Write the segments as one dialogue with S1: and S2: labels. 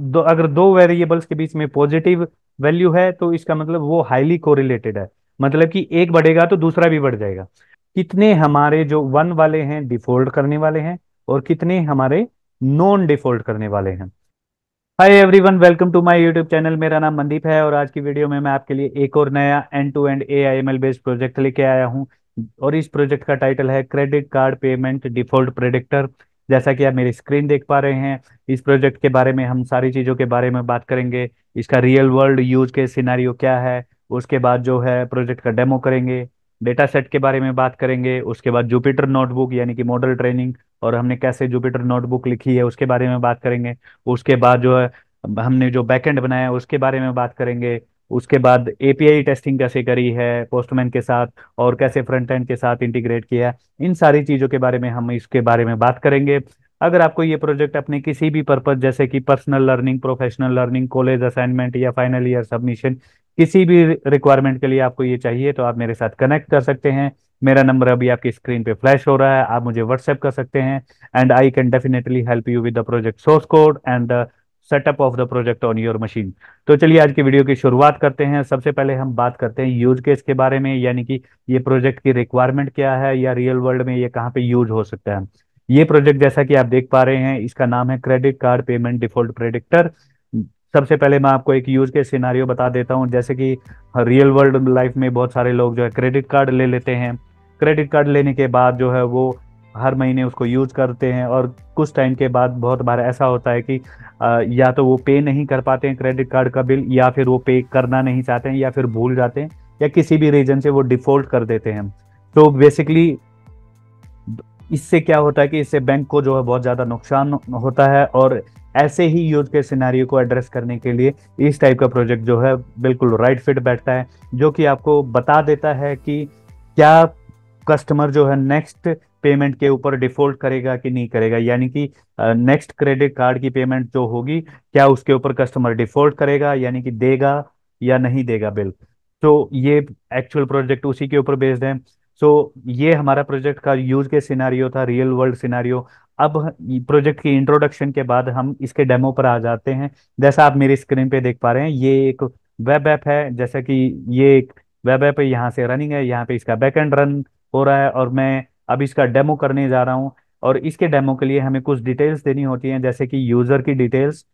S1: दो अगर दो वेरिएबल्स के बीच में पॉजिटिव वैल्यू है तो इसका मतलब वो हाईली कोरिलेटेड है मतलब कि एक बढ़ेगा तो दूसरा भी बढ़ जाएगा कितने हमारे जो वन वाले हैं डिफॉल्ट करने वाले हैं और कितने हमारे नॉन डिफॉल्ट करने वाले हैं hi everyone welcome to my YouTube channel मेरा नाम मंदीप है और आज की वीडियो में मैं आपके लिए एक और नया end to end A I M L based project लेके आया हूँ और इस प्रोजेक्ट का टाइटल है credit card payment default predictor जैसा कि आप मेरी स्क्रीन देख पा रहे हैं इस प्रोजेक्ट के बारे में हम सारी चीज़ों के बारे में बात करेंगे इसका रियल वर्ल्ड यूज के सिनारियो क्या है उसके बाद जो है प्रोजेक्ट का डेमो करेंगे डेटा सेट के बारे में बात करेंगे उसके बाद जुपिटर नोटबुक यानी कि मॉडल ट्रेनिंग और हमने कैसे जुपिटर नोटबुक लिखी है उसके बारे में बात करेंगे उसके बाद जो है हमने जो बैकेंड बनाया उसके बारे में बात करेंगे उसके बाद एपीआई टेस्टिंग कैसे करी है पोस्टमैन के साथ और कैसे फ्रंट एंड के साथ इंटीग्रेट किया है इन सारी चीज़ों के बारे में हम इसके बारे में बात करेंगे अगर आपको ये प्रोजेक्ट अपने किसी भी पर्पज जैसे कि personal learning professional learning college assignment या फाइनल ईयर सबमिशन किसी भी रिक्वायरमेंट के लिए आपको ये चाहिए तो आप मेरे साथ कनेक्ट कर सकते हैं मेरा नंबर अभी आपकी स्क्रीन पे फ्लैश हो रहा है आप मुझे व्हाट्सएप कर सकते हैं and I can definitely help you with the project source code and the setup of the project on your machine तो चलिए आज की वीडियो की शुरुआत करते हैं सबसे पहले हम बात करते हैं यूज केस के बारे में यानी कि ये प्रोजेक्ट की रिक्वायरमेंट क्या है या रियल वर्ल्ड में ये कहाँ पे यूज हो सकता है ये प्रोजेक्ट जैसा कि आप देख पा रहे हैं इसका नाम है credit card payment default predictor सबसे पहले मैं आपको एक यूज के सिनारियो बता देता हूँ जैसे कि रियल वर्ल्ड लाइफ में बहुत सारे लोग जो है क्रेडिट कार्ड ले लेते हैं क्रेडिट कार्ड लेने के बाद जो है वो हर महीने उसको यूज करते हैं और कुछ टाइम के बाद बहुत बार ऐसा होता है कि या तो वो पे नहीं कर पाते हैं क्रेडिट कार्ड का बिल या फिर वो पे करना नहीं चाहते हैं या फिर भूल जाते हैं या किसी भी रीजन से वो डिफॉल्ट कर देते हैं तो बेसिकली इससे क्या होता है कि इससे बैंक को जो है बहुत ज़्यादा नुकसान होता है और ऐसे ही यूज के सिनारियों को एड्रेस करने के लिए इस टाइप का प्रोजेक्ट जो है बिल्कुल राइट फिट बैठता है जो कि आपको बता देता है कि क्या कस्टमर जो है नेक्स्ट पेमेंट के ऊपर डिफॉल्ट करेगा कि नहीं करेगा यानी कि नेक्स्ट क्रेडिट कार्ड की पेमेंट जो होगी क्या उसके ऊपर कस्टमर डिफॉल्ट करेगा यानी कि देगा या नहीं देगा बिल तो ये एक्चुअल प्रोजेक्ट उसी के ऊपर बेस्ड है सो so, ये हमारा प्रोजेक्ट का यूज के सिनारियो था रियल वर्ल्ड सिनारियो अब प्रोजेक्ट की इंट्रोडक्शन के बाद हम इसके डेमो पर आ जाते हैं जैसा आप मेरी स्क्रीन पे देख पा रहे हैं ये एक वेब ऐप है जैसा कि ये एक वेब ऐप यहाँ से रनिंग है यहाँ पे इसका बैक एंड रन हो रहा है और मैं अब इसका डेमो करने जा रहा हूँ और इसके डेमो के लिए हमें कुछ डिटेल्स देनी होती हैं जैसे कि यूजर की डिटेल्स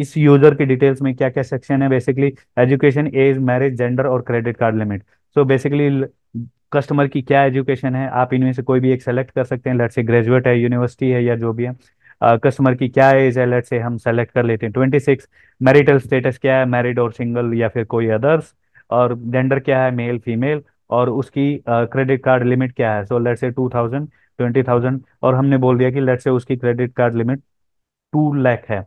S1: इस यूजर की डिटेल्स में क्या क्या सेक्शन है basically education age marriage gender और credit card limit so basically customer की क्या एजुकेशन है आप इनमें से कोई भी एक सेलेक्ट कर सकते हैं लट से ग्रेजुएट है यूनिवर्सिटी है या जो भी है कस्टमर uh, की क्या एज है लट से हम सेलेक्ट कर लेते हैं ट्वेंटी सिक्स मैरिटल स्टेटस क्या है मैरिड और सिंगल या फिर कोई अदर्स और जेंडर क्या है मेल फीमेल और उसकी क्रेडिट कार्ड लिमिट क्या है so let's say two thousand twenty thousand और हमने बोल दिया कि लट से उसकी credit card limit two lakh है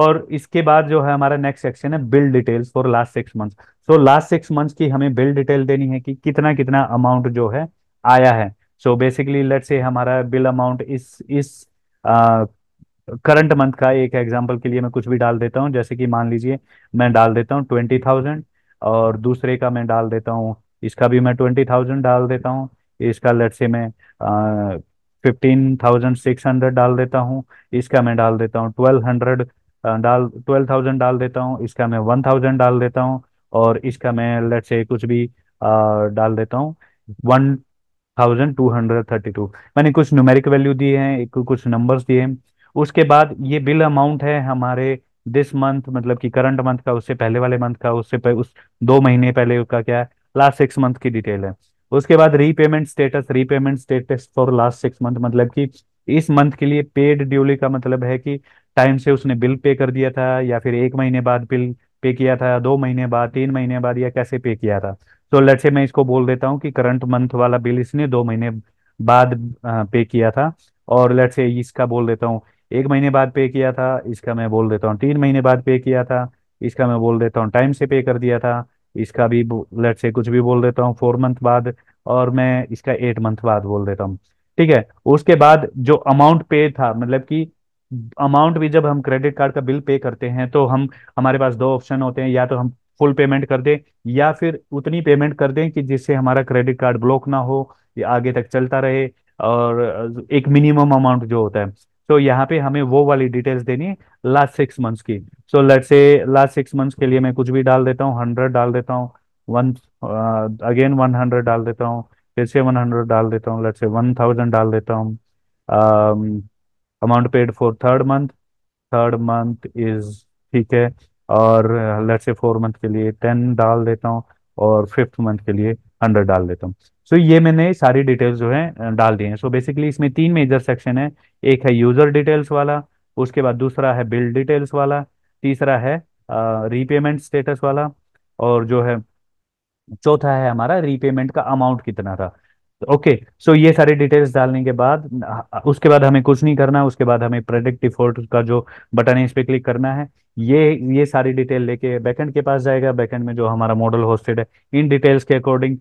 S1: और इसके बाद जो है हमारा नेक्स्ट सेक्शन है bill details for last six month so last six month की हमें बिल डिटेल देनी है कि कितना कितना अमाउंट जो है आया है सो बेसिकली लेट से हमारा बिल अमाउंट इस इस करंट मंथ का एक एग्जाम्पल के लिए मैं कुछ भी डाल देता हूँ जैसे कि मान लीजिए मैं डाल देता हूँ ट्वेंटी थाउजेंड और दूसरे का मैं डाल देता हूँ इसका भी मैं ट्वेंटी थाउजेंड डाल देता हूँ इसका लेट से मैं फिफ्टीन थाउजेंड सिक्स हंड्रेड डाल देता हूँ इसका मैं डाल देता हूँ ट्वेल्व हंड्रेड डाल ट्वेल्व थाउजेंड डाल देता हूँ इसका मैं वन थाउजेंड डाल देता हूँ और इसका मैं लेट से कुछ भी आ, डाल देता हूँ one thousand two hundred thirty two मैंने कुछ न्यूमेरिक वैल्यू दिए हैं कुछ नंबर्स दिए हैं उसके बाद ये बिल अमाउंट है हमारे दिस मंथ मतलब कि करंट मंथ का उससे पहले वाले मंथ का उससे पह, उस दो महीने पहले का क्या है लास्ट सिक्स मंथ की डिटेल है उसके बाद repayment status repayment status for last six month मतलब कि इस मंथ के लिए पेड ड्यूली का मतलब है कि टाइम से उसने बिल पे कर दिया था या फिर एक महीने बाद बिल पे किया था दो महीने बाद तीन महीने बाद या कैसे पे किया था तो लेट से मैं इसको बोल देता हूँ कि करंट मंथ वाला बिल इसने दो महीने बाद पे किया था और लेट से इसका बोल देता हूँ एक महीने बाद पे किया था इसका मैं बोल देता हूँ तीन महीने बाद पे किया था इसका मैं बोल देता हूँ टाइम से पे कर दिया था इसका भी लेट से कुछ भी बोल देता हूँ फोर मंथ बाद और मैं इसका एट मंथ बाद बोल देता हूँ ठीक है उसके बाद जो अमाउंट पे था मतलब कि अमाउंट भी जब हम क्रेडिट कार्ड का बिल पे करते हैं तो हम हमारे पास दो ऑप्शन होते हैं या तो हम फुल पेमेंट कर दें या फिर उतनी पेमेंट कर दें कि जिससे हमारा क्रेडिट कार्ड ब्लॉक ना हो या आगे तक चलता रहे और एक मिनिमम अमाउंट जो होता है तो यहाँ पे हमें वो वाली डिटेल्स देनी है लास्ट सिक्स मंथ्स की so let's say last six months के लिए मैं कुछ भी डाल देता हूँ हंड्रेड डाल देता हूँ वन अगेन वन हंड्रेड डाल देता हूँ फिर से वन हंड्रेड डाल देता हूँ लेट से वन थाउजेंड डाल देता हूँ amount paid for third month third month is ठीक है और लेट से फोर मंथ के लिए टेन डाल देता हूँ और फिफ्थ मंथ के लिए हंड्रेड डाल देता हूँ सो so, ये मैंने सारी डिटेल्स जो है uh, डाल दिए हैं सो बेसिकली इसमें तीन मेजर सेक्शन है एक है यूजर डिटेल्स वाला उसके बाद दूसरा है बिल डिटेल्स वाला तीसरा है रीपेमेंट uh, स्टेटस वाला और जो है चौथा है हमारा रीपेमेंट का अमाउंट कितना था ओके सो ये सारी डिटेल्स डालने के बाद उसके बाद हमें कुछ नहीं करना उसके बाद हमें प्रोडक्ट डिफॉल्ट का जो बटन है इस पर क्लिक करना है ये ये सारी डिटेल लेके बैकेंड के पास जाएगा बैकेंड में जो हमारा मॉडल होस्टेड है इन डिटेल्स के according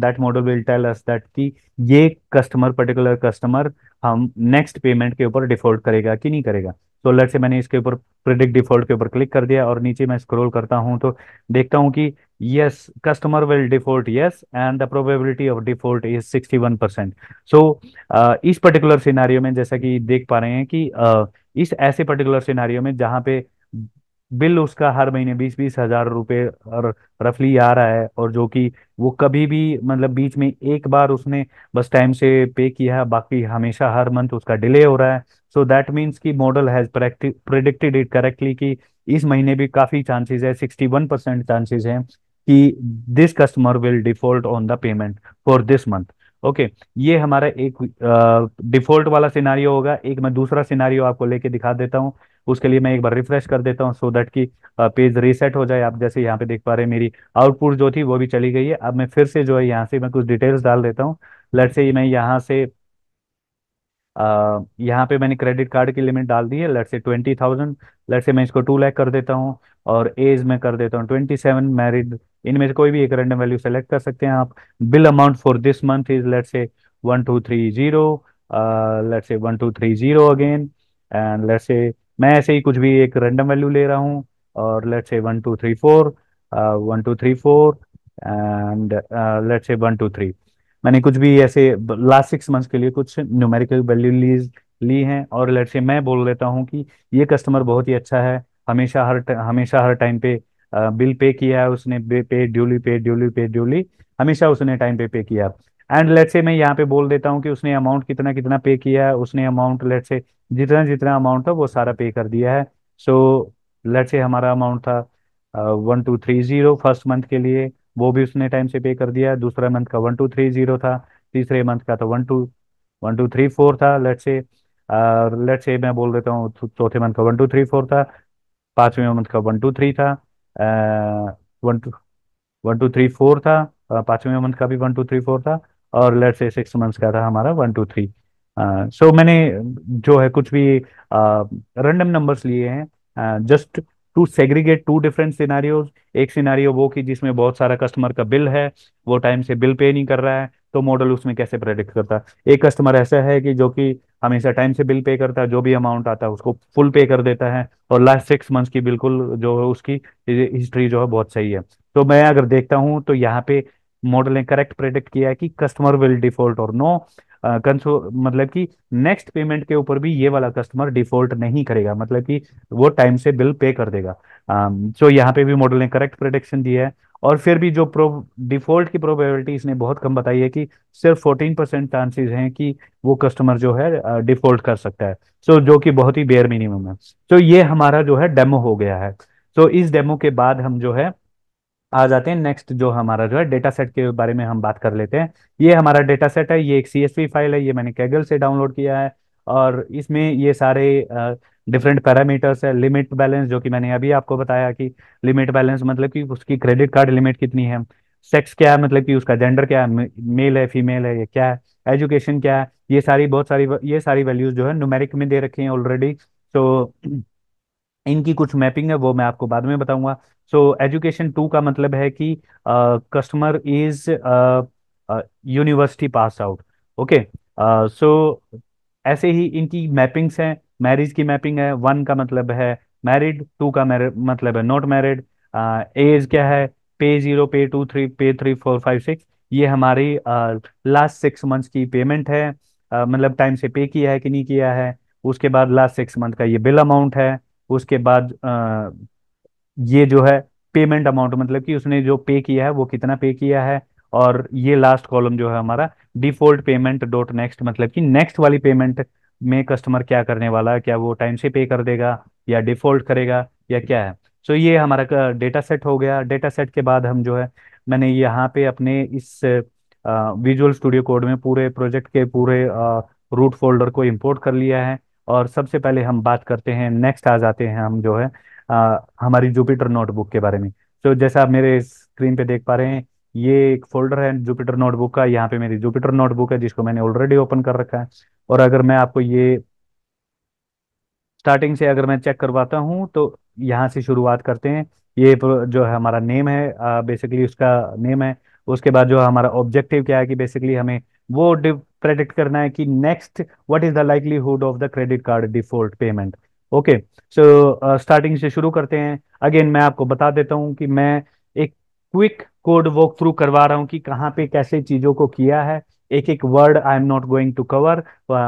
S1: that model will tell us that कि ये कस्टमर पर्टिकुलर कस्टमर हम नेक्स्ट पेमेंट के ऊपर डिफॉल्ट करेगा कि नहीं करेगा तो लेट से मैंने इसके ऊपर प्रेडिक्ट डिफॉल्ट के ऊपर क्लिक कर दिया और नीचे मैं स्क्रोल करता हूं तो देखता हूं कि yes customer will default yes and the probability of default is 61 percent so इस पर्टिकुलर सिनारियो में जैसा कि देख पा रहे हैं कि uh, इस ऐसे पर्टिकुलर सिनारियो में जहां पे बिल उसका हर महीने बीस बीस हजार रुपये और रफली आ रहा है और जो कि वो कभी भी मतलब बीच में एक बार उसने बस टाइम से पे किया है बाकी हमेशा हर मंथ उसका डिले हो रहा है सो दैट मीन्स कि model has predicted it correctly कि इस महीने भी काफी चांसेस है 61 वन परसेंट चांसेस है कि this customer will default on the payment for this month okay ये हमारा एक डिफॉल्ट वाला सिनारियो होगा एक मैं दूसरा सिनारियो आपको लेके दिखा देता हूँ उसके लिए मैं एक बार रिफ्रेश कर देता हूँ सो दैट कि पेज रीसेट हो जाए आप जैसे यहाँ पे देख पा रहे हैं मेरी आउटपुट जो थी वो भी चली गई है अब मैं फिर से जो है यहाँ से मैं कुछ डिटेल्स डाल देता हूँ लट से मैं यहाँ से यहाँ पे मैंने क्रेडिट कार्ड की लिमिट डाल दी है लेट से ट्वेंटी थाउजेंड लेट से मैं इसको टू लैक कर देता हूँ और एज में कर देता हूँ ट्वेंटी सेवन मैरिड इनमें से कोई भी एक रैंडम वैल्यू सेलेक्ट कर सकते हैं आप bill amount for this month is let's say one two three zero let's say one two three zero again and let's say मैं ऐसे ही कुछ भी एक रैंडम वैल्यू ले रहा हूँ और let's say one two three four one two three four and let's say one two three मैंने कुछ भी ऐसे लास्ट सिक्स मंथ्स के लिए कुछ न्यूमेरिकल लीज ली हैं और लेट से मैं बोल देता हूँ कि ये कस्टमर बहुत ही अच्छा है हमेशा हर हमेशा हर टाइम पे बिल पे किया है उसने पे ड्यूली पे ड्यूली पे ड्यूली हमेशा उसने टाइम पे पे किया एंड लेट से मैं यहाँ पे बोल देता हूँ कि उसने अमाउंट कितना कितना पे किया है उसने अमाउंट लेट से जितना जितना अमाउंट था वो सारा पे कर दिया है सो लेट से हमारा अमाउंट था one two three zero first month के लिए वो भी उसने टाइम से पे कर दिया है दूसरा मंथ का वन टू थ्री जीरो था तीसरे मंथ का तो one two one two three four था लेट से लेट से मैं बोल देता हूँ चौथे मंथ का वन टू थ्री फोर था पांचवें मंथ का वन टू थ्री था one two one two three four था पांचवें मंथ का भी वन टू थ्री फोर था और लेट से सिक्स मंथ का था हमारा वन टू थ्री सो मैंने जो है कुछ भी रैंडम नंबर्स लिए हैं just uh, to segregate two different scenarios एक सिनारियो वो कि जिसमें बहुत सारा कस्टमर का बिल है वो टाइम से बिल पे नहीं कर रहा है तो मॉडल उसमें कैसे प्रेडिक्ट करता है एक कस्टमर ऐसा है कि जो कि हमेशा टाइम से बिल पे करता है जो भी अमाउंट आता है उसको फुल पे कर देता है और लास्ट सिक्स मंथ्स की बिल्कुल जो है उसकी हिस्ट्री जो है बहुत सही है तो मैं अगर देखता हूं तो यहाँ पे मॉडल ने करेक्ट प्रेडिक्ट किया है कि कस्टमर विल डिफॉल्ट और नो कंसो मतलब कि नेक्स्ट पेमेंट के ऊपर भी ये वाला कस्टमर डिफॉल्ट नहीं करेगा मतलब कि वो टाइम से बिल पे कर देगा सो यहाँ पे भी मॉडल ने करेक्ट प्रोडिक्शन दिया है और फिर भी जो प्रो डिफॉल्ट की प्रोबेबिलिटी इसने बहुत कम बताई है कि सिर्फ फोर्टीन परसेंट चांसेज हैं कि वो कस्टमर जो है डिफॉल्ट कर सकता है सो so, जो कि बहुत ही बेयर मिनिमम है तो so, ये हमारा जो है डेमो हो गया है तो so, इस डेमो के बाद हम जो है आ जाते हैं नेक्स्ट जो हमारा जो है डेटा सेट के बारे में हम बात कर लेते हैं ये हमारा डेटा सेट है ये एक सी फाइल है ये मैंने कैगल से डाउनलोड किया है और इसमें ये सारे डिफरेंट पैरामीटर्स है लिमिट बैलेंस जो कि मैंने अभी आपको बताया कि लिमिट बैलेंस मतलब कि उसकी क्रेडिट कार्ड लिमिट कितनी है सेक्स क्या है मतलब कि उसका जेंडर क्या है मेल है फीमेल है ये क्या है एजुकेशन क्या है ये सारी बहुत सारी ये सारी वैल्यूज जो है न्यूमेरिक में दे रखी हैं ऑलरेडी तो इनकी कुछ मैपिंग है वो मैं आपको बाद में बताऊंगा सो एजुकेशन टू का मतलब है कि customer is university pass out okay so ऐसे ही इनकी मैपिंग्स हैं मैरिज की मैपिंग है वन का मतलब है मैरिड टू का मतलब है नॉट मैरिड एज क्या है पे जीरो पे टू थ्री पे थ्री फोर फाइव सिक्स ये हमारी लास्ट सिक्स मंथ्स की पेमेंट है uh, मतलब टाइम से पे किया है कि नहीं किया है उसके बाद लास्ट सिक्स मंथ का ये बिल अमाउंट है उसके बाद ये जो है पेमेंट अमाउंट मतलब कि उसने जो पे किया है वो कितना पे किया है और ये लास्ट कॉलम जो है हमारा डिफॉल्ट पेमेंट डॉट नेक्स्ट मतलब कि नेक्स्ट वाली पेमेंट में कस्टमर क्या करने वाला है क्या वो टाइम से पे कर देगा या डिफॉल्ट करेगा या क्या है सो so, ये हमारा डेटा सेट हो गया डेटा सेट के बाद हम जो है मैंने यहाँ पे अपने इस विजुअल स्टूडियो कोड में पूरे प्रोजेक्ट के पूरे रूट फोल्डर को इम्पोर्ट कर लिया है और सबसे पहले हम बात करते हैं नेक्स्ट आ जाते हैं हम जो है आ, हमारी जुपिटर नोटबुक के बारे में तो जैसा आप मेरे स्क्रीन पे देख पा रहे हैं ये एक फोल्डर है जुपिटर नोटबुक का यहाँ पे मेरी जुपिटर नोटबुक है जिसको मैंने ऑलरेडी ओपन कर रखा है और अगर मैं आपको ये स्टार्टिंग से अगर मैं चेक करवाता हूँ तो यहाँ से शुरुआत करते हैं ये जो है हमारा नेम है बेसिकली उसका नेम है उसके बाद जो हमारा ऑब्जेक्टिव क्या है कि बेसिकली हमें वो प्रेडिक्ट करना है कि next what is the likelihood of the credit card default payment okay so starting से शुरू करते हैं अगेन मैं आपको बता देता हूं कि मैं एक क्विक कोड वॉक थ्रू करवा रहा हूं कि कहाँ पे कैसे चीजों को किया है एक एक word I am not going to cover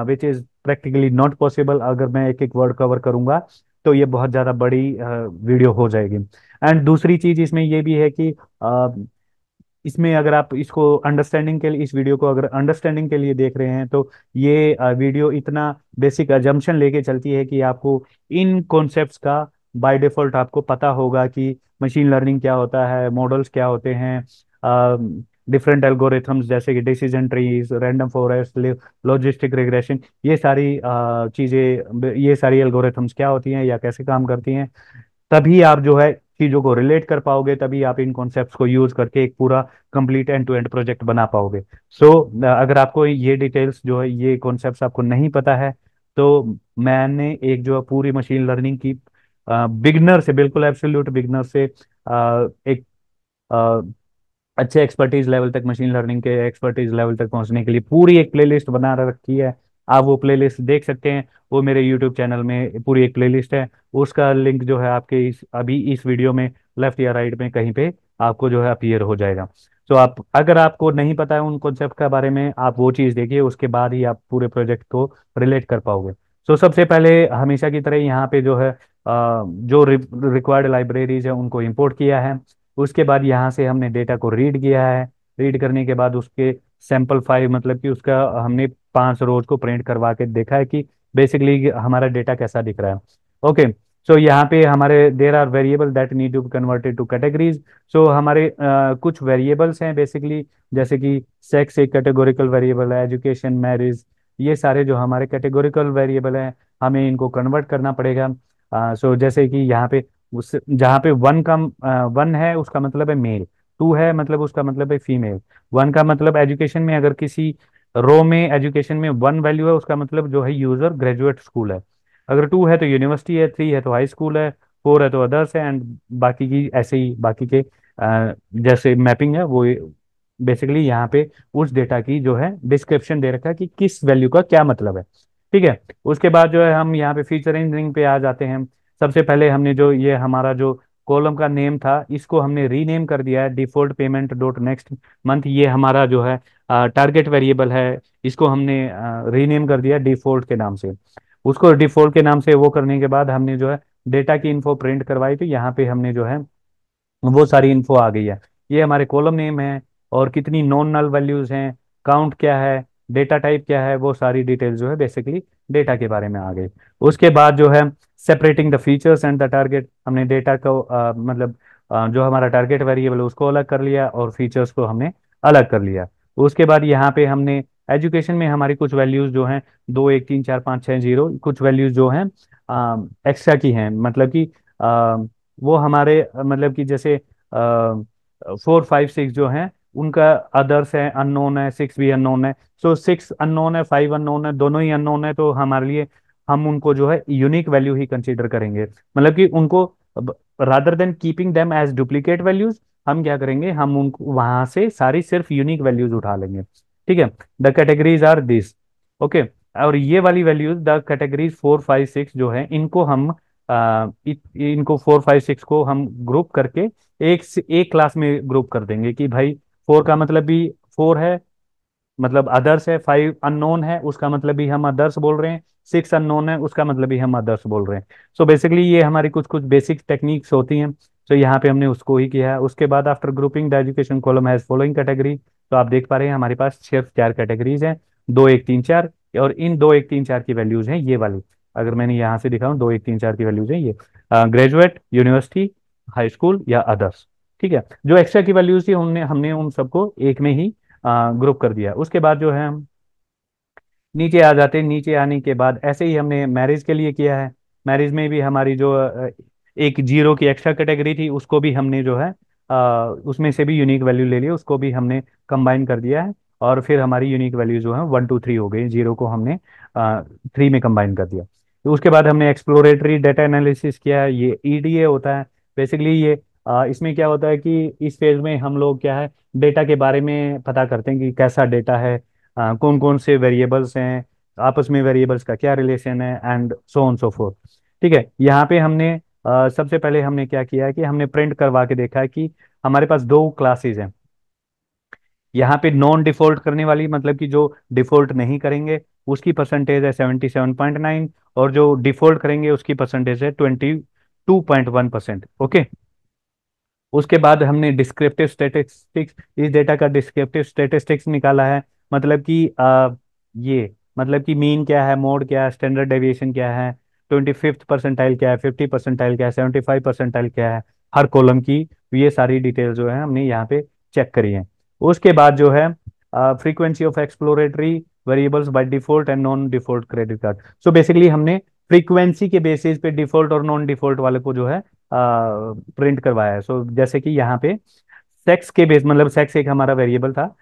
S1: which is practically not possible अगर मैं एक एक वर्ड कवर करूंगा तो ये बहुत ज्यादा बड़ी वीडियो uh, हो जाएगी एंड दूसरी चीज इसमें ये भी है कि uh, इसमें अगर आप इसको अंडरस्टैंडिंग के लिए इस वीडियो को अगर अंडरस्टैंडिंग के लिए देख रहे हैं तो ये वीडियो इतना बेसिक अजम्पशन लेके चलती है कि आपको इन कॉन्सेप्ट का बाय डिफॉल्ट आपको पता होगा कि मशीन लर्निंग क्या होता है मॉडल्स क्या होते हैं डिफरेंट एल्गोरिथम्स जैसे कि decision trees random forest logistic regression ये सारी चीज़ें ये सारी एल्गोरिथम्स क्या होती हैं या कैसे काम करती हैं तभी आप जो है चीज़ों को रिलेट कर पाओगे तभी आप इन कॉन्सेप्ट को यूज करके एक पूरा complete end to end project बना पाओगे सो so, अगर आपको ये डिटेल्स जो है ये कॉन्सेप्ट आपको नहीं पता है तो मैंने एक जो है पूरी मशीन लर्निंग की बिगनर से बिल्कुल एब्सोल्यूट बिगनर से आ, एक आ, अच्छे एक्सपर्टीज लेवल तक मशीन लर्निंग के एक्सपर्टीज लेवल तक पहुंचने के लिए पूरी एक प्लेलिस्ट बना रखी है आप वो प्लेलिस्ट देख सकते हैं वो मेरे यूट्यूब चैनल में पूरी एक प्लेलिस्ट है उसका लिंक जो है आपके इस अभी इस वीडियो में लेफ्ट या राइट में कहीं पे आपको जो है अपीयर हो जाएगा तो आप अगर आपको नहीं पता है उन कॉन्सेप्ट के बारे में आप वो चीज़ देखिए उसके बाद ही आप पूरे प्रोजेक्ट को रिलेट कर पाओगे सो सबसे पहले हमेशा की तरह यहाँ पे जो है जो रिक्वायर्ड लाइब्रेरीज है उनको इम्पोर्ट किया है उसके बाद यहाँ से हमने डेटा को रीड किया है रीड करने के बाद उसके सैंपल फाइल मतलब कि उसका हमने पांच रोज को प्रिंट करवा के देखा है कि बेसिकली हमारा डेटा कैसा दिख रहा है ओके सो so, यहाँ पे हमारे there are variable that need to converted to categories so हमारे uh, कुछ वेरिएबल्स हैं बेसिकली जैसे कि सेक्स एक कैटेगोरिकल वेरिएबल है एजुकेशन मैरिज ये सारे जो हमारे कैटेगोरिकल वेरिएबल हैं हमें इनको कन्वर्ट करना पड़ेगा सो uh, so, जैसे कि यहाँ पे उस जहाँ पे वन का वन है उसका मतलब है मेल टू है मतलब उसका मतलब है फीमेल वन का मतलब एजुकेशन में अगर किसी रो में एजुकेशन में वन वैल्यू है उसका मतलब जो है यूजर ग्रेजुएट स्कूल है अगर टू है तो यूनिवर्सिटी है थ्री है तो हाई स्कूल है फोर है तो अदर्स है एंड बाकी की ऐसे ही बाकी के जैसे मैपिंग है वो बेसिकली यहाँ पे उस डेटा की जो है डिस्क्रिप्शन दे रखा है कि किस वैल्यू का क्या मतलब है ठीक है उसके बाद जो है हम यहाँ पे फीचर इंजीनियरिंग पे आ जाते हैं सबसे पहले हमने जो ये हमारा जो कॉलम का नेम था इसको हमने रीनेम कर दिया है default payment dot next month ये हमारा जो है टारगेट वेरिएबल है इसको हमने रीनेम कर दिया डिफॉल्ट के नाम से उसको डिफॉल्ट के नाम से वो करने के बाद हमने जो है डेटा की इन्फो प्रिंट करवाई तो यहाँ पे हमने जो है वो सारी इन्फो आ गई है ये हमारे कॉलम नेम है और कितनी नॉन नल वैल्यूज हैं काउंट क्या है डेटा टाइप क्या है वो सारी डिटेल जो है बेसिकली डेटा के बारे में आ गई उसके बाद जो है separating the features and the target हमने डेटा को आ, मतलब आ, जो हमारा टारगेट वेरिएबल उसको अलग कर लिया और फीचर्स को हमने अलग कर लिया उसके बाद यहाँ पे हमने एजुकेशन में हमारी कुछ वैल्यूज जो हैं दो एक तीन चार पाँच छः जीरो कुछ वैल्यूज जो हैं एक्स्ट्रा की हैं मतलब कि वो हमारे मतलब कि जैसे फोर फाइव सिक्स जो हैं उनका अदर्स है अननोन है सिक्स भी अननोन है सो सिक्स अननोन है फाइव अननोन है दोनों ही अननोन है तो हमारे लिए हम उनको जो है यूनिक वैल्यू ही कंसिडर करेंगे मतलब कि उनको rather than keeping them as duplicate values हम क्या करेंगे हम उनको वहां से सारी सिर्फ यूनिक वैल्यूज उठा लेंगे ठीक है the categories are this okay और ये वाली values the categories four five six जो है इनको हम आ, इ, इनको फोर फाइव सिक्स को हम ग्रुप करके एक एक क्लास में ग्रुप कर देंगे कि भाई फोर का मतलब भी फोर है मतलब अदर्स है फाइव अननोन है उसका मतलब भी हम अदर्स बोल रहे हैं सिक्स अननोन है उसका मतलब भी हम अदर्स बोल रहे हैं सो so बेसिकली ये हमारी कुछ कुछ बेसिक टेक्निक्स होती हैं सो तो so यहाँ पे हमने उसको ही किया है उसके बाद after grouping the education column has following category तो आप देख पा रहे हैं हमारे पास सिर्फ चार कैटेगरीज हैं दो एक तीन चार और इन दो एक तीन चार की वैल्यूज हैं ये वाली अगर मैंने यहाँ से दिखाऊँ दो एक तीन चार की वैल्यूज हैं ये ग्रेजुएट यूनिवर्सिटी हाई स्कूल या अदर्स ठीक है जो एक्स्ट्रा की वैल्यूज थी हमने हमने उन सबको एक में ही ग्रुप कर दिया उसके बाद जो है हम नीचे आ जाते हैं नीचे आने के बाद ऐसे ही हमने मैरिज के लिए किया है मैरिज में भी हमारी जो एक जीरो की एक्स्ट्रा कैटेगरी थी उसको भी हमने जो है आ, उसमें से भी यूनिक वैल्यू ले लिया उसको भी हमने कंबाइन कर दिया है और फिर हमारी यूनिक वैल्यू जो है वन टू थ्री हो गई जीरो को हमने आ, थ्री में कंबाइन कर दिया तो उसके बाद हमने एक्सप्लोरेटरी डेटा एनालिसिस किया है ये ईडीए e होता है बेसिकली ये इसमें क्या होता है कि इस फेज में हम लोग क्या है डेटा के बारे में पता करते हैं कि कैसा डेटा है कौन कौन से वेरिएबल्स हैं आपस में वेरिएबल्स का क्या रिलेशन है and so on so four ठीक है यहाँ पे हमने सबसे पहले हमने क्या किया है कि हमने प्रिंट करवा के देखा है कि हमारे पास दो क्लासेज हैं यहाँ पे नॉन डिफॉल्ट करने वाली मतलब कि जो डिफॉल्ट नहीं करेंगे उसकी परसेंटेज है सेवेंटी सेवन पॉइंट नाइन और जो डिफॉल्ट करेंगे उसकी परसेंटेज है twenty two point one percent okay उसके बाद हमने डिस्क्रिप्टिव स्टेटिस्टिक्स इस डेटा का डिस्क्रिप्टिव स्टेटिस्टिक्स निकाला है मतलब कि ये मतलब कि मीन क्या है मोड क्या है स्टैंडर्ड डेविएशन क्या है ट्वेंटी फिफ्थ परसेंटाइल क्या है फिफ्टी परसेंटाइल क्या है सेवेंटी फाइव परसेंटाइल क्या है हर कॉलम की तो ये सारी डिटेल जो है हमने यहाँ पे चेक करी है उसके बाद जो है frequency of exploratory variables by default and non default credit card so basically हमने फ्रीक्वेंसी के बेसिस पे डिफॉल्ट और नॉन डिफॉल्ट वाले को जो है प्रिंट करवाया है सो जैसे कि यहाँ पे सेक्स के बेस मतलब सेक्स एक हमारा वेरिएबल था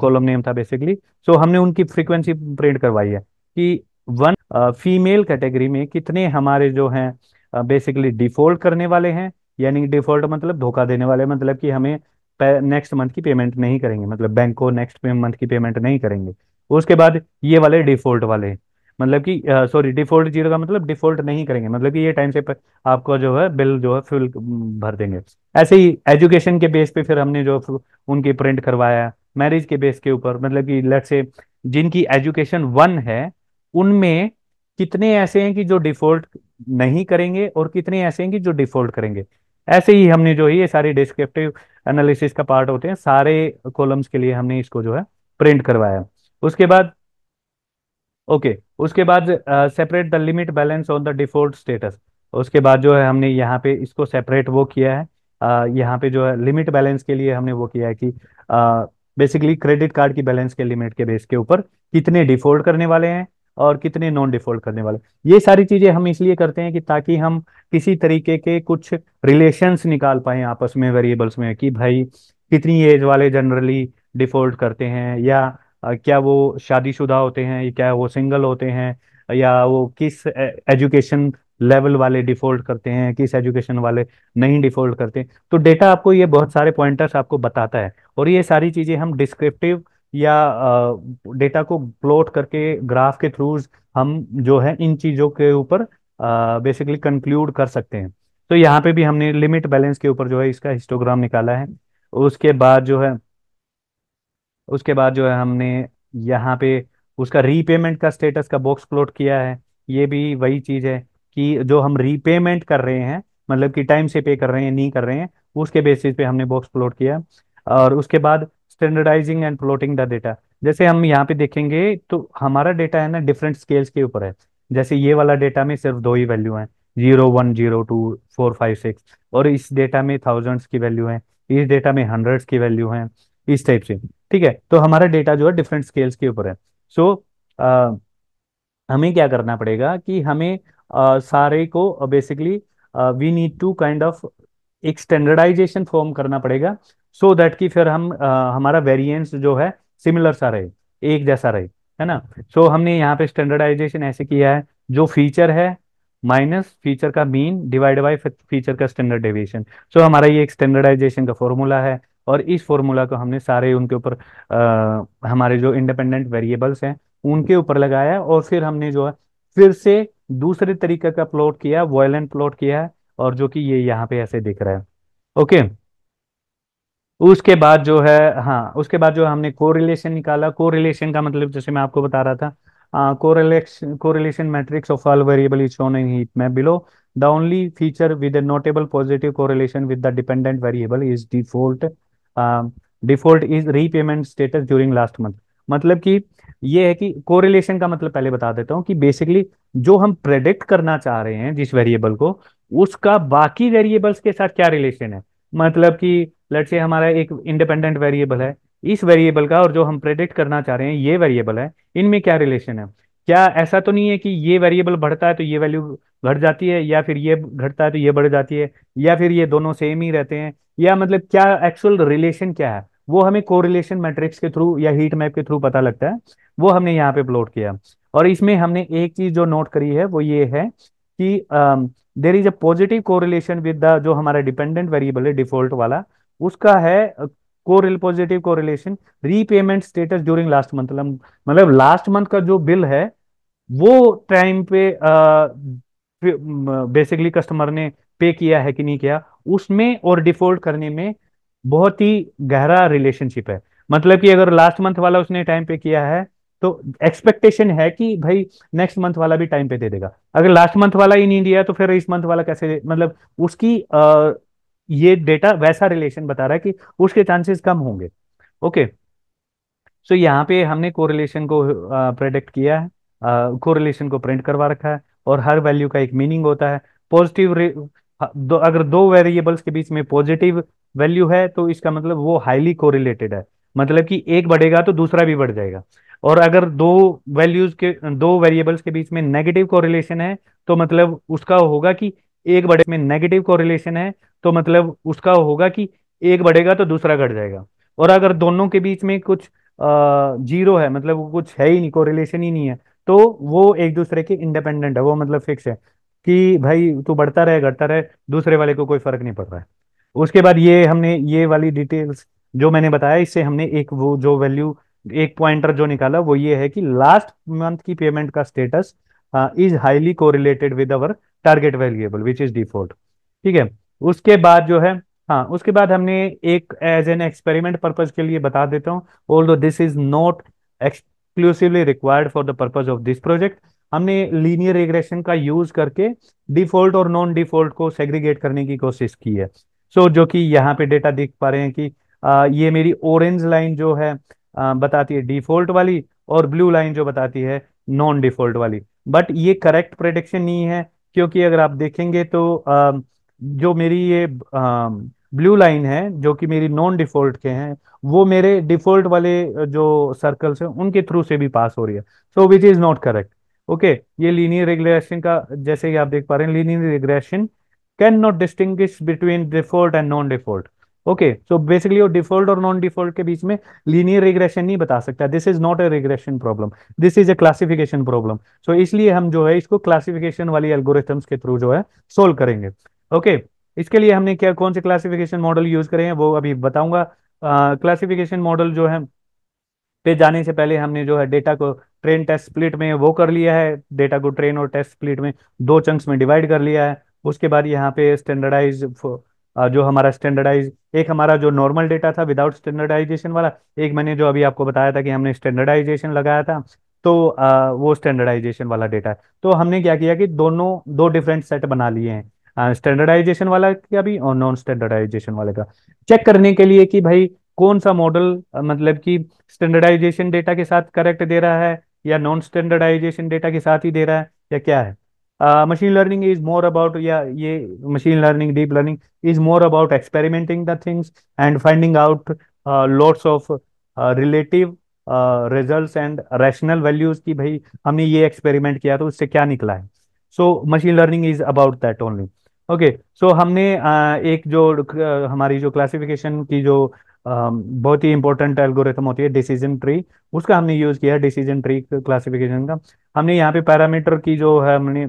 S1: कॉलम हम्म। नेम था बेसिकली सो हमने उनकी फ्रीक्वेंसी प्रिंट करवाई है कि वन फीमेल कैटेगरी में कितने हमारे जो हैं बेसिकली डिफॉल्ट करने वाले हैं यानी डिफॉल्ट मतलब धोखा देने वाले मतलब कि हमें नेक्स्ट मंथ की पेमेंट नहीं करेंगे मतलब बैंक को नेक्स्ट मंथ की पेमेंट नहीं करेंगे उसके बाद ये वाले डिफॉल्ट वाले मतलब कि सॉरी डिफॉल्ट जीरो का मतलब डिफॉल्ट नहीं करेंगे मतलब कि ये टाइम से आपको जो है बिल जो है फ्यूल भर देंगे ऐसे ही एजुकेशन के बेस पे फिर हमने जो उनकी प्रिंट करवाया मैरिज के बेस के ऊपर मतलब कि लेट से जिनकी एजुकेशन वन है उनमें कितने ऐसे हैं कि जो डिफॉल्ट नहीं करेंगे और कितने ऐसे हैं कि जो डिफॉल्ट करेंगे ऐसे ही हमने जो है ये सारे डिस्क्रिप्टिव एनालिसिस का पार्ट होते हैं सारे कॉलम्स के लिए हमने इसको जो है प्रिंट करवाया उसके बाद ओके उसके बाद separate the limit balance on the default status उसके बाद जो है हमने यहाँ पे इसको सेपरेट वो किया है uh, यहाँ पे जो है लिमिट बैलेंस के लिए हमने वो किया है कि बेसिकली क्रेडिट कार्ड की बैलेंस के लिमिट के बेस के ऊपर कितने डिफॉल्ट करने वाले हैं और कितने नॉन डिफॉल्ट करने वाले ये सारी चीजें हम इसलिए करते हैं कि ताकि हम किसी तरीके के कुछ रिलेशंस निकाल पाए आपस में वेरिएबल्स में कि भाई कितनी एज वाले जनरली डिफॉल्ट करते हैं या क्या वो शादीशुदा होते हैं क्या वो सिंगल होते हैं या वो किस एजुकेशन लेवल वाले डिफॉल्ट करते हैं किस एजुकेशन वाले नहीं डिफॉल्ट करते तो डेटा आपको ये बहुत सारे पॉइंटर्स आपको बताता है और ये सारी चीज़ें हम डिस्क्रिप्टिव या डेटा को प्लॉट करके ग्राफ के थ्रू हम जो है इन चीज़ों के ऊपर बेसिकली कंक्लूड कर सकते हैं तो यहाँ पे भी हमने लिमिट बैलेंस के ऊपर जो है इसका हिस्टोग्राम निकाला है उसके बाद जो है उसके बाद जो है हमने यहाँ पे उसका रीपेमेंट का स्टेटस का बॉक्स प्लॉट किया है ये भी वही चीज़ है कि जो हम रीपेमेंट कर रहे हैं मतलब कि टाइम से पे कर रहे हैं नहीं कर रहे हैं उसके बेसिस पे हमने बॉक्स प्लॉट किया और उसके बाद standardizing and plotting the data जैसे हम यहाँ पे देखेंगे तो हमारा डेटा है ना डिफरेंट स्केल्स के ऊपर है जैसे ये वाला डेटा में सिर्फ दो ही वैल्यू है zero one zero two four five six और इस डेटा में थाउजेंड्स की वैल्यू है इस डेटा में हंड्रेड्स की वैल्यू है इस टाइप से ठीक है तो हमारा डेटा जो है डिफरेंट स्केल्स के ऊपर है सो so, हमें क्या करना पड़ेगा कि हमें आ, सारे को basically we need to kind of एक स्टैंडर्डाइजेशन फॉर्म करना पड़ेगा सो so दैट कि फिर हम आ, हमारा वेरिएंस जो है सिमिलर सा रहे एक जैसा रहे है ना सो so, हमने यहाँ पे स्टैंडर्डाइजेशन ऐसे किया है जो फीचर है माइनस फीचर का मीन डिवाइड बाय फीचर का स्टैंडर्ड डेविएशन सो हमारा ये एक स्टैंडर्डाइजेशन का फॉर्मूला है और इस फॉर्मूला को हमने सारे उनके ऊपर हमारे जो इंडिपेंडेंट वेरिएबल्स हैं उनके ऊपर लगाया और फिर हमने जो है फिर से दूसरे तरीके का प्लॉट किया वॉयलेंट प्लॉट किया और जो कि ये यहाँ पे ऐसे दिख रहा है ओके उसके बाद जो है हाँ उसके बाद जो हमने कोरिलेशन निकाला कोरिलेशन का मतलब जैसे मैं आपको बता रहा था correlation correlation matrix of all variable is shown in heat map below the only feature with notable positive correlation with the dependent variable is default default is repayment status during last month मतलब कि ये है कि correlation का मतलब पहले बता देता हूँ कि बेसिकली जो हम प्रेडिक्ट करना चाह रहे हैं जिस वेरिएबल को उसका बाकी वेरिएबल्स के साथ क्या रिलेशन है मतलब कि लेट से हमारा एक इंडिपेंडेंट वेरिएबल है इस वेरिएबल का और जो हम प्रेडिक्ट करना चाह रहे हैं ये वेरिएबल है इनमें क्या रिलेशन है क्या ऐसा तो नहीं है कि ये वेरिएबल बढ़ता है तो ये वैल्यू घट जाती है या फिर ये घटता है तो ये बढ़ जाती है या फिर ये दोनों सेम ही रहते हैं या मतलब क्या एक्चुअल रिलेशन क्या है वो हमें कोरिलेशन मैट्रिक्स के थ्रू या हीट मैप के थ्रू पता लगता है वो हमने यहाँ पे प्लॉट किया और इसमें हमने एक चीज जो नोट करी है वो ये है कि there is a positive correlation with the जो हमारा डिपेंडेंट वेरिएबल है डिफॉल्ट वाला उसका है कोरिल positive correlation repayment status during last month मतलब लास्ट मतलब मंथ का जो बिल है वो टाइम पे बेसिकली कस्टमर ने पे किया है कि नहीं किया उसमें और डिफॉल्ट करने में बहुत ही गहरा रिलेशनशिप है मतलब कि अगर लास्ट मंथ वाला उसने टाइम पे किया है तो एक्सपेक्टेशन है कि भाई नेक्स्ट मंथ वाला भी टाइम पे दे देगा अगर लास्ट मंथ वाला इन इंडिया तो फिर इस मंथ वाला कैसे मतलब उसकी ये डेटा वैसा रिलेशन बता रहा है कि उसके चांसेस कम होंगे ओके सो यहाँ पे हमने कोरिलेशन को प्रेडिक्ट किया है कोरिलेशन को प्रिंट करवा रखा है और हर वैल्यू का एक मीनिंग होता है पॉजिटिव दो अगर दो वेरिएबल्स के बीच में पॉजिटिव वैल्यू है तो इसका मतलब वो हाईली कोरिलेटेड है मतलब कि एक बढ़ेगा तो दूसरा भी बढ़ जाएगा और अगर दो वैल्यूज के दो वेरिएबल्स के बीच में नेगेटिव कोरिलेशन है तो मतलब उसका होगा कि एक बड़े में नेगेटिव कोरिलेशन है तो मतलब उसका होगा कि एक बढ़ेगा तो दूसरा घट जाएगा और अगर दोनों के बीच में कुछ जीरो है मतलब कुछ है ही नहीं कोरिलेशन ही नहीं है तो वो एक दूसरे के इंडिपेंडेंट है वो मतलब फिक्स है कि भाई तू बढ़ता रहे घटता रहे दूसरे वाले को कोई फर्क नहीं पड़ रहा है उसके बाद ये हमने ये वाली डिटेल्स जो मैंने बताया इससे हमने एक वो जो वैल्यू एक पॉइंटर जो निकाला वो ये है कि लास्ट मंथ की पेमेंट का status is highly correlated with our target variable which is default ठीक है उसके बाद जो है हाँ उसके बाद हमने एक एज एन एक्सपेरिमेंट पर्पज के लिए बता देता हूँ although this is not exclusively required for the purpose of this project हमने लीनियर रिग्रेशन का यूज करके डिफॉल्ट और नॉन डिफॉल्ट को सेग्रीगेट करने की कोशिश की है सो so, जो कि यहाँ पे डेटा देख पा रहे हैं कि आ, ये मेरी ऑरेंज लाइन जो है आ, बताती है डिफॉल्ट वाली और ब्लू लाइन जो बताती है नॉन डिफॉल्ट वाली बट ये करेक्ट प्रेडिक्शन नहीं है क्योंकि अगर आप देखेंगे तो आ, जो मेरी ये ब्लू लाइन है जो कि मेरी नॉन डिफॉल्ट के हैं वो मेरे डिफॉल्ट वाले जो सर्कल्स हैं उनके थ्रू से भी पास हो रही है so which is not correct okay ये लीनियर रेगुलेशन का जैसे कि आप देख पा रहे हैं linear regulation can not distinguish between default and non default okay so basically वो डिफॉल्ट और नॉन डिफॉल्ट के बीच में लीनियर रिग्रेशन नहीं बता सकता this is not a regression problem this is a classification problem so इसलिए हम जो है इसको क्लासिफिकेशन वाली एल्गोरिथम्स के थ्रू जो है सोल्व करेंगे ओके okay, इसके लिए हमने क्या कौन से क्लासिफिकेशन मॉडल यूज करें वो अभी बताऊंगा क्लासिफिकेशन uh, मॉडल जो है पे जाने से पहले हमने जो है डेटा को ट्रेन टेस्ट स्प्लिट में वो कर लिया है डेटा को ट्रेन और टेस्ट स्प्लिट में दो चंक्स में डिवाइड कर लिया है उसके बाद यहाँ पे स्टैंडर्डाइज जो हमारा स्टैंडर्डाइज एक हमारा जो नॉर्मल डेटा था विदाउट स्टैंडर्डाइजेशन वाला एक मैंने जो अभी आपको बताया था कि हमने स्टैंडर्डाइजेशन लगाया था तो आ, वो स्टैंडर्डाइजेशन वाला डेटा है तो हमने क्या किया कि दोनों दो डिफरेंट सेट बना लिए हैं स्टैंडर्डाइजेशन वाला का भी और नॉन स्टैंडर्डाइजेशन वाले का चेक करने के लिए कि भाई कौन सा मॉडल मतलब कि स्टैंडर्डाइजेशन डेटा के साथ करेक्ट दे रहा है या नॉन स्टैंडर्डाइजेशन डेटा के साथ ही दे रहा है या क्या है machine learning is more about या ये machine learning deep learning is more about experimenting the things and finding out lots of relative result and rational values की भाई हमने ये एक्सपेरिमेंट किया तो उससे क्या निकला है so machine learning is about that only okay so हमने uh, एक जो uh, हमारी जो क्लासिफिकेशन की जो uh, बहुत ही इंपॉर्टेंट एल्गोरिथम होती है डिसीजन ट्री उसका हमने यूज किया डिसीजन ट्री क्लासिफिकेशन का हमने यहाँ पे पैरामीटर की जो है हमने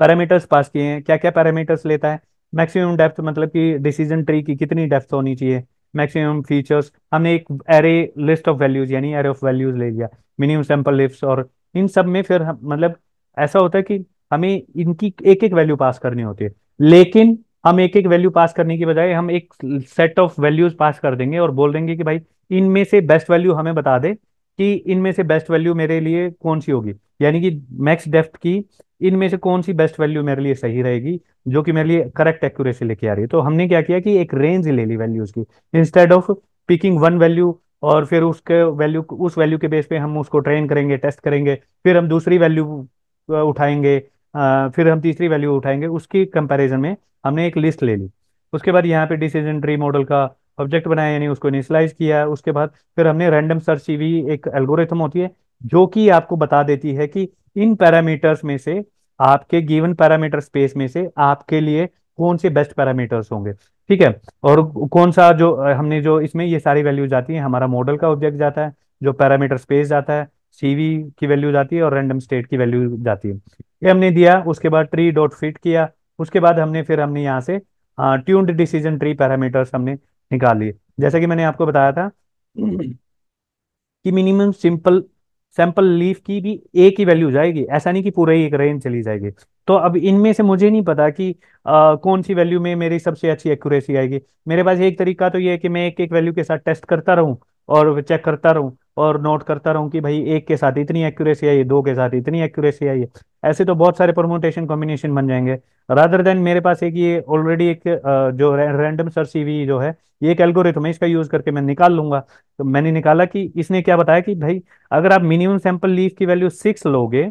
S1: पैरामीटर्स पास किए हैं क्या क्या पैरामीटर्स लेता है मैक्सिमम डेप्थ मतलब कि डिसीजन ट्री की कितनी डेप्थ होनी चाहिए मैक्सिमम फीचर्स हमने एक एरे लिस्ट ऑफ वैल्यूज यानी एरे ऑफ वैल्यूज ले लिया मिनिमम सैम्पल लिफ्ट और इन सब में फिर मतलब ऐसा होता है कि हमें इनकी एक एक वैल्यू पास करनी होती है लेकिन हम एक एक वैल्यू पास करने की बजाय हम एक सेट ऑफ वैल्यूज पास कर देंगे और बोल देंगे कि भाई इनमें से बेस्ट वैल्यू हमें बता दे कि इनमें से बेस्ट वैल्यू मेरे लिए कौन सी होगी यानी कि मैक्स डेफ्थ की इनमें से कौन सी बेस्ट वैल्यू मेरे लिए सही रहेगी जो कि मेरे लिए करेक्ट एक्यूरेसी लेके आ रही है तो हमने क्या किया कि एक रेंज ले ली वैल्यूज की instead of picking one value और फिर उसके वैल्यू उस वैल्यू के बेस पे हम उसको ट्रेन करेंगे टेस्ट करेंगे फिर हम दूसरी वैल्यू उठाएंगे फिर हम तीसरी वैल्यू उठाएंगे उसकी कंपेरिजन में हमने एक लिस्ट ले ली उसके बाद यहाँ पे डिसीजन ट्री मॉडल का ऑब्जेक्ट बनाया यानी उसको इनिशलाइज किया उसके बाद फिर हमने रैंडम सर्च सीवी एक एल्गोरिथम होती है जो कि आपको बता देती है कि इन पैरामीटर्स में से आपके गिवन पैरामीटर स्पेस में से आपके लिए कौन से बेस्ट पैरामीटर्स होंगे ठीक है और कौन सा जो हमने जो इसमें ये सारी वैल्यू जाती है हमारा मॉडल का ऑब्जेक्ट जाता है जो पैरामीटर स्पेस जाता है सीवी की वैल्यू जाती है और रैंडम स्टेट की वैल्यू जाती है ये हमने दिया उसके बाद ट्री डॉट फिट किया उसके बाद हमने फिर हमने यहाँ से ट्यून्ड डिसीजन ट्री पैरामीटर्स हमने निकाल लिए जैसा कि मैंने आपको बताया था कि मिनिमम सिंपल सैंपल लीफ की भी एक ही वैल्यू जाएगी ऐसा नहीं कि पूरा ही एक रेंज चली जाएगी तो अब इनमें से मुझे नहीं पता कि आ, कौन सी वैल्यू में मेरी सबसे अच्छी एक्यूरेसी आएगी मेरे पास एक तरीका तो ये है कि मैं एक एक वैल्यू के साथ टेस्ट करता रहूं और चेक करता रहूं और नोट करता रहूं कि भाई एक के साथ इतनी एक्यूरेसी आई है दो के साथ इतनी एक्यूरेसी आई है ऐसे तो बहुत सारे प्रमोटेशन कॉम्बिनेशन बन जाएंगे रादर देन मेरे पास एक ये ऑलरेडी एक जो रैंडम सर्च ईवी जो है ये एक एल्गोरिथम है इसका यूज करके मैं निकाल लूंगा तो मैंने निकाला कि इसने क्या बताया कि भाई अगर आप मिनिमम सैंपल लीफ की वैल्यू सिक्स लोगे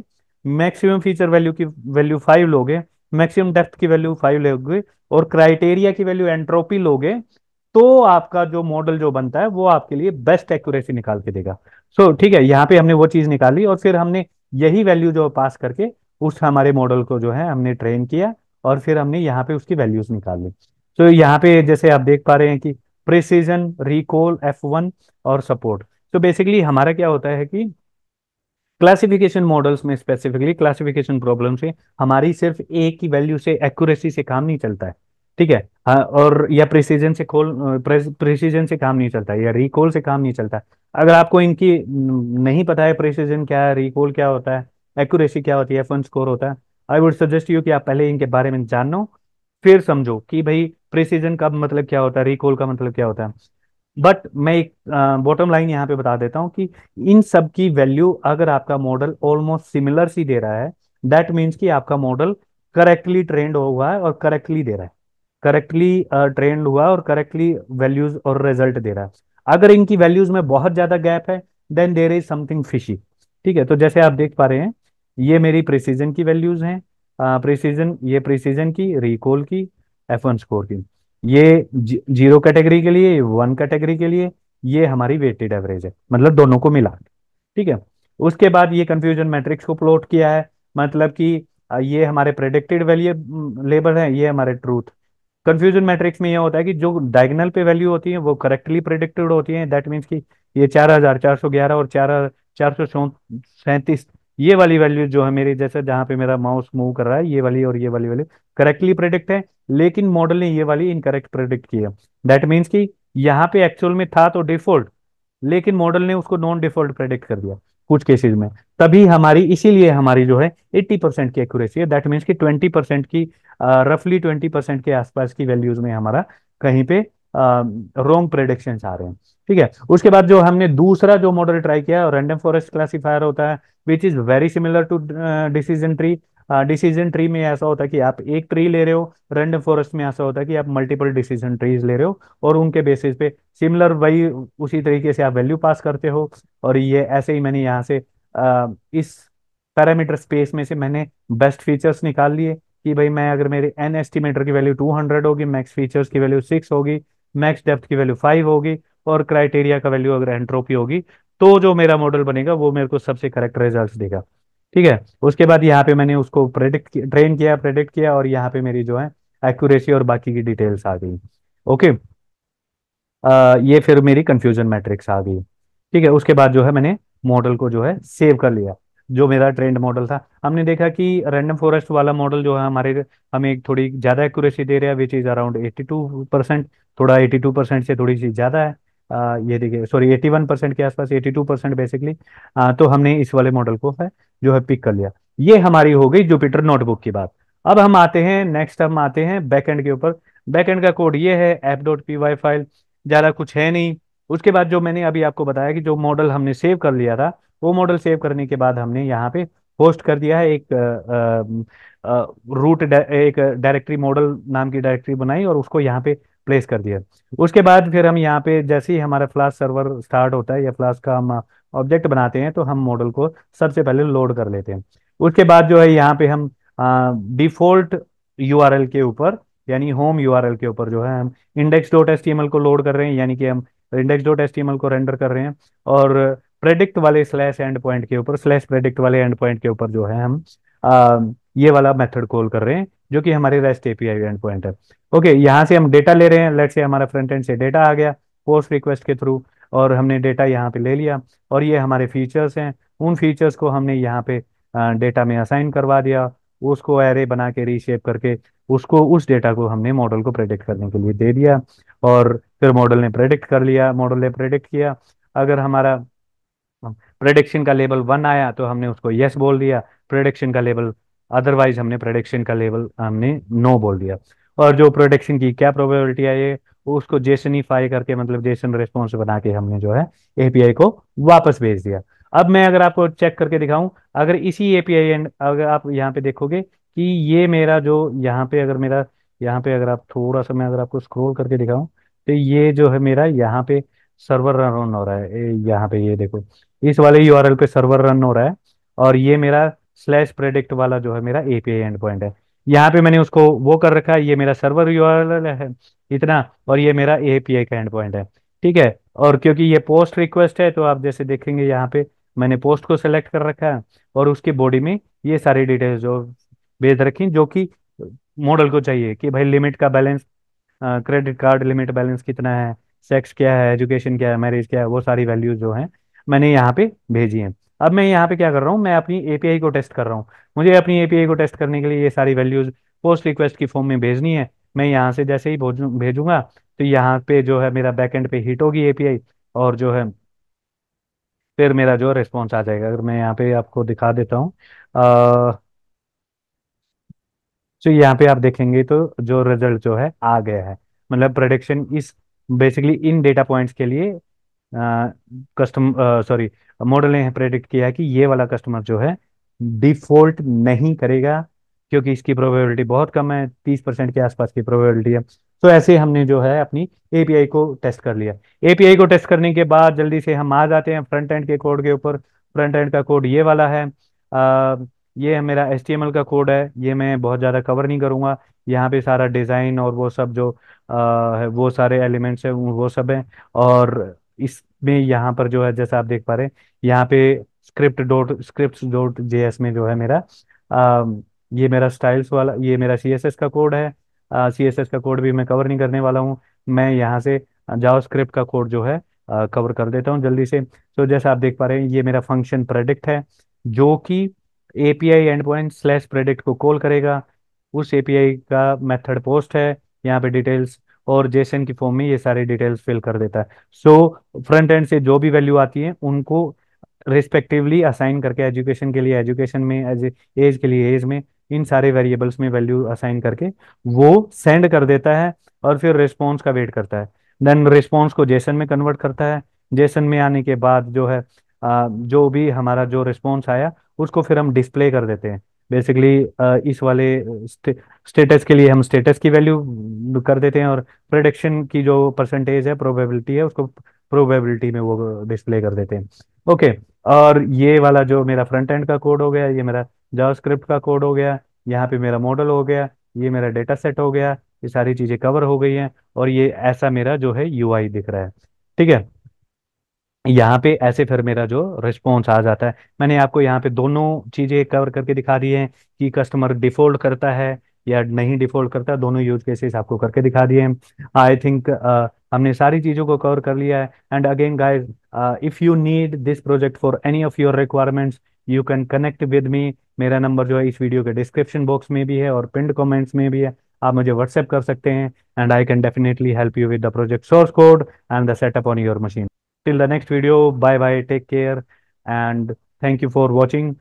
S1: मैक्सिमम फीचर वैल्यू की वैल्यू फाइव लोगे मैक्सिमम डेप्थ की वैल्यू फाइव लोगे और क्राइटेरिया की वैल्यू एंट्रोपी लोगे तो आपका जो मॉडल जो बनता है वो आपके लिए बेस्ट एक्यूरेसी निकाल के देगा सो so, ठीक है यहाँ पे हमने वो चीज निकाली और फिर हमने यही वैल्यू जो पास करके उस हमारे मॉडल को जो है हमने ट्रेन किया और फिर हमने यहाँ पे उसकी वैल्यूज निकाल ली तो यहाँ पे जैसे आप देख पा रहे हैं कि प्रिसीजन रिकॉल एफ वन और सपोर्ट तो बेसिकली हमारा क्या होता है कि क्लासिफिकेशन मॉडल्स में स्पेसिफिकली क्लासिफिकेशन प्रॉब्लम से हमारी सिर्फ एक की वैल्यू से एक्यूरेसी से काम नहीं चलता है ठीक है हाँ, और या प्रिसीजन से खोल प्रिसीजन से काम नहीं चलता या रिकॉल से काम नहीं चलता अगर आपको इनकी नहीं पता है प्रिसीजन क्या है रिकॉल क्या होता है एक्यूरेसी क्या होती है एफ वन स्कोर होता है आई वुड सजेस्ट यू कि आप पहले इनके बारे में जानो फिर समझो कि भाई प्रिसीजन का मतलब क्या होता है रिकॉल का मतलब क्या होता है बट मैं एक बॉटम लाइन यहाँ पे बता देता हूँ कि इन सब की वैल्यू अगर आपका मॉडल ऑलमोस्ट सिमिलर सी दे रहा है दैट मीन्स कि आपका मॉडल करेक्टली ट्रेंड हुआ है और करेक्टली दे रहा है करेक्टली ट्रेंड हुआ और करेक्टली वैल्यूज और रिजल्ट दे रहा है अगर इनकी वैल्यूज में बहुत ज्यादा गैप है then there is something fishy ठीक है तो जैसे आप देख पा रहे हैं ये मेरी प्रिसीजन की वैल्यूज हैं प्रिसीजन ये प्रिसीजन की रिकॉल की एफ वन स्कोर की ये जीरो कैटेगरी के लिए वन कैटेगरी के लिए ये हमारी वेटेड एवरेज है मतलब दोनों को मिला ठीक है उसके बाद ये कंफ्यूजन मैट्रिक्स को प्लॉट किया है मतलब कि ये हमारे प्रेडिक्टेड वैल्यू लेबर है ये हमारे ट्रूथ कंफ्यूजन मैट्रिक्स में ये होता है कि जो डायगनल पे वैल्यू होती है वो करेक्टली प्रेडिक्टेड होती है दैट मीन्स कि ये चार हजार चार सौ ग्यारह और चार चार सौ सैंतीस ये वाली वैल्यू जो है मेरी जैसे जहां पे मेरा माउस मूव कर रहा है ये वाली और ये वाली वैल्यू करेक्टली प्रेडिक्ट है लेकिन मॉडल ने ये वाली इनकरेक्ट प्रेडिक्ट की है दैट मीन्स की यहाँ पे एक्चुअल में था तो डिफॉल्ट लेकिन मॉडल ने उसको नॉन डिफॉल्ट प्रेडिक्ट कर दिया कुछ केसेज में तभी हमारी इसीलिए हमारी जो है एट्टी परसेंट की एक्यूरेसी है दैट मीन्स की ट्वेंटी परसेंट की रफली ट्वेंटी परसेंट के आसपास की वैल्यूज में हमारा कहीं पे रॉन्ग प्रेडिक्शन आ रहे हैं ठीक है उसके बाद जो हमने दूसरा जो मॉडल ट्राई किया रैंडम फॉरेस्ट क्लासीफायर होता है which is very similar to decision tree decision tree में ऐसा होता है कि आप एक ट्री ले रहे हो रैंडम फॉरेस्ट में ऐसा होता है कि आप मल्टीपल डिसीजन ट्रीज ले रहे हो और उनके बेसिस पे सिमिलर वही उसी तरीके से आप वैल्यू पास करते हो और ये ऐसे ही मैंने यहाँ से uh, इस पैरामीटर स्पेस में से मैंने बेस्ट फीचर्स निकाल लिए कि भाई मैं अगर मेरे एन एस्टिमेटर की वैल्यू टू होगी मैक्स फीचर्स की वैल्यू सिक्स होगी मैक्स डेप्थ की वैल्यू फाइव होगी और क्राइटेरिया का वैल्यू अगर एंट्रोपी होगी तो जो मेरा मॉडल बनेगा वो मेरे को सबसे करेक्ट रिजल्ट देगा ठीक है उसके बाद यहाँ पे मैंने उसको प्रेडिक्ट ट्रेन किया प्रेडिक्ट किया और यहाँ पे मेरी जो है एक्यूरेसी और बाकी की डिटेल्स आ गई ओके आ, ये फिर मेरी कंफ्यूजन मैट्रिक्स आ गई ठीक है उसके बाद जो है मैंने मॉडल को जो है सेव कर लिया जो मेरा ट्रेंड मॉडल था हमने देखा कि रैंडम फॉरेस्ट वाला मॉडल जो है हमारे हमें एक थोड़ी ज़्यादा एक्यूरेसी दे रहा है which is around eighty two percent थोड़ा एटी टू परसेंट से थोड़ी सी ज़्यादा है आ, ये देखिए सॉरी एटी वन परसेंट के आसपास एटी टू परसेंट बेसिकली आ, तो हमने इस वाले मॉडल को है जो है पिक कर लिया ये हमारी हो गई जुपिटर नोटबुक की बात अब हम आते हैं नेक्स्ट हम आते हैं एंड के ऊपर बैकेंड का कोड ये है app dot P Y file ज़्यादा कुछ है नहीं उसके बाद जो मैंने अभी आपको बताया कि जो मॉडल हमने सेव कर लिया था वो मॉडल सेव करने के बाद हमने यहाँ पे होस्ट कर दिया है एक आ, आ, रूट डा, एक डायरेक्टरी मॉडल नाम की डायरेक्टरी बनाई और उसको यहाँ पे प्लेस कर दिया उसके बाद फिर हम यहाँ पे जैसे ही हमारा फ्लास सर्वर स्टार्ट होता है या फ्लास का हम ऑब्जेक्ट बनाते हैं तो हम मॉडल को सबसे पहले लोड कर लेते हैं उसके बाद जो है यहाँ पे हम डिफॉल्ट यू के ऊपर यानी होम यू के ऊपर जो है हम इंडेक्स डॉट एस को लोड कर रहे हैं यानी कि हम इंडेक्स डॉट एस को रेंडर कर रहे हैं और प्रेडिक्ट वाले स्लैश एंड पॉइंट के ऊपर स्लैश प्रेडिक्ट वाले एंड पॉइंट के ऊपर जो है हम आ, ये वाला मेथड कॉल कर रहे हैं जो कि हमारे रेस्ट एपीआई एंड पॉइंट है ओके यहाँ से हम डेटा ले रहे हैं लेट से हमारा फ्रंट एंड से डेटा आ गया पोस्ट रिक्वेस्ट के थ्रू और हमने डेटा यहाँ पे ले लिया और ये हमारे फीचर्स हैं उन फीचर्स को हमने यहाँ पे डेटा में असाइन करवा दिया उसको एरे बना के रीशेप करके उसको उस डेटा को हमने मॉडल को प्रेडिक्ट करने के लिए दे दिया और फिर मॉडल ने प्रेडिक्ट कर लिया मॉडल ने प्रेडिक्ट किया अगर हमारा प्रोडिक्शन का लेवल वन आया तो हमने उसको यस बोल दिया प्रोडिक्शन का लेवल अदरवाइज हमने प्रोडिक्शन का लेवल हमने नो बोल दिया और जो प्रोडिक्शन की क्या प्रोबेबिलिटी आई है उसको जेसनीफाई e करके मतलब जेसन रेस्पॉन्स बना के हमने जो है एपीआई को वापस भेज दिया अब मैं अगर आपको चेक करके दिखाऊं अगर इसी एपीआई एंड अगर आप यहाँ पे देखोगे कि ये मेरा जो यहाँ पे अगर मेरा यहाँ पे अगर आप थोड़ा सा मैं अगर आपको स्क्रोल करके दिखाऊं तो ये जो है मेरा यहाँ पे सर्वर रन हो रहा है यहाँ पे ये देखो इस वाले यू पे सर्वर रन हो रहा है और ये मेरा स्लैश प्रेडिक्ट वाला जो है मेरा एपीआई एंड पॉइंट है यहाँ पे मैंने उसको वो कर रखा है ये मेरा सर्वर यू है इतना और ये मेरा एपीआई का एंड पॉइंट है ठीक है और क्योंकि ये पोस्ट रिक्वेस्ट है तो आप जैसे देखेंगे यहाँ पे मैंने पोस्ट को सिलेक्ट कर रखा है और उसकी बॉडी में ये सारी डिटेल्स जो भेज रखी जो कि मॉडल को चाहिए कि भाई लिमिट का balance credit card limit balance कितना है सेक्स क्या है एजुकेशन क्या है मैरिज क्या है वो सारी वैल्यूज जो हैं मैंने यहाँ पे भेजी है अब मैं यहाँ पे क्या कर रहा हूँ मैं अपनी एपीआई को टेस्ट कर रहा हूँ मुझे अपनी एपीआई को टेस्ट करने के लिए ये सारी वैल्यूज पोस्ट रिक्वेस्ट की फॉर्म में भेजनी है मैं यहाँ से जैसे ही भेजूंगा तो यहाँ पे जो है मेरा बैकेंड पे हिट होगी एपीआई और जो है फिर मेरा जो रिस्पॉन्स आ जाएगा अगर मैं यहाँ पे आपको दिखा देता हूँ तो यहाँ पे आप देखेंगे तो जो रिजल्ट जो है आ गया है मतलब प्रोडिक्शन इस बेसिकली इन डेटा पॉइंट्स के लिए कस्टम सॉरी मॉडल ने प्रेडिक्ट किया है कि ये वाला कस्टमर जो है डिफॉल्ट नहीं करेगा क्योंकि इसकी प्रोबेबिलिटी बहुत कम है तीस परसेंट के आसपास की प्रोबेबिलिटी है तो ऐसे हमने जो है अपनी एपीआई को टेस्ट कर लिया एपीआई को टेस्ट करने के बाद जल्दी से हम आ जाते हैं फ्रंट एंड के कोड के ऊपर फ्रंट एंड का कोड ये वाला है आ, ये है मेरा एस का कोड है ये मैं बहुत ज़्यादा कवर नहीं करूँगा यहाँ पे सारा डिज़ाइन और वो सब जो आ, है वो सारे एलिमेंट्स हैं वो सब हैं और इसमें यहाँ पर जो है जैसा आप देख पा रहे हैं यहाँ पे script dot script dot J में जो है मेरा आ, ये मेरा स्टाइल्स वाला ये मेरा सी का कोड है सी का कोड भी मैं कवर नहीं करने वाला हूँ मैं यहाँ से जाओ का कोड जो है कवर कर देता हूँ जल्दी से तो जैसा आप देख पा रहे हैं ये मेरा फंक्शन प्रेडिक्ट है जो कि API end point slash predict को कॉल करेगा उस एपीआई का मेथड पोस्ट है यहाँ पे डिटेल्स और जेसन की फॉर्म में ये सारे डिटेल्स फिल कर देता है सो फ्रंट एंड से जो भी वैल्यू आती है उनको रिस्पेक्टिवली असाइन करके एजुकेशन के लिए एजुकेशन में एज एज के लिए एज में इन सारे वेरिएबल्स में वैल्यू असाइन करके वो सेंड कर देता है और फिर रिस्पॉन्स का वेट करता है देन रिस्पॉन्स को जेसन में कन्वर्ट करता है जेसन में आने के बाद जो है जो भी हमारा जो रिस्पॉन्स आया उसको फिर हम डिस्प्ले कर देते हैं बेसिकली इस वाले स्टेटस के लिए हम स्टेटस की वैल्यू कर देते हैं और प्रोडक्शन की जो परसेंटेज है प्रोबेबिलिटी है उसको प्रोबेबिलिटी में वो डिस्प्ले कर देते हैं ओके okay, और ये वाला जो मेरा फ्रंट एंड का कोड हो गया ये मेरा जावास्क्रिप्ट का कोड हो गया यहाँ पे मेरा मॉडल हो गया ये मेरा डेटा सेट हो गया ये सारी चीज़ें कवर हो गई हैं और ये ऐसा मेरा जो है यूआई दिख रहा है ठीक है यहाँ पे ऐसे फिर मेरा जो रिस्पॉन्स आ जाता है मैंने आपको यहाँ पे दोनों चीज़ें कवर करके दिखा दी है कि कस्टमर डिफॉल्ट करता है या नहीं डिफॉल्ट करता है दोनों यूज केसेस आपको करके दिखा दिए हैं आई थिंक हमने सारी चीज़ों को कवर कर लिया है and again guys if you need this project for any of your requirements you can connect with me मेरा नंबर जो है इस वीडियो के डिस्क्रिप्शन बॉक्स में भी है और पिंड कॉमेंट्स में भी है आप मुझे व्हाट्सएप कर सकते हैं and I can definitely help you with the project source code and the setup on your machine till the next video bye bye take care and thank you for watching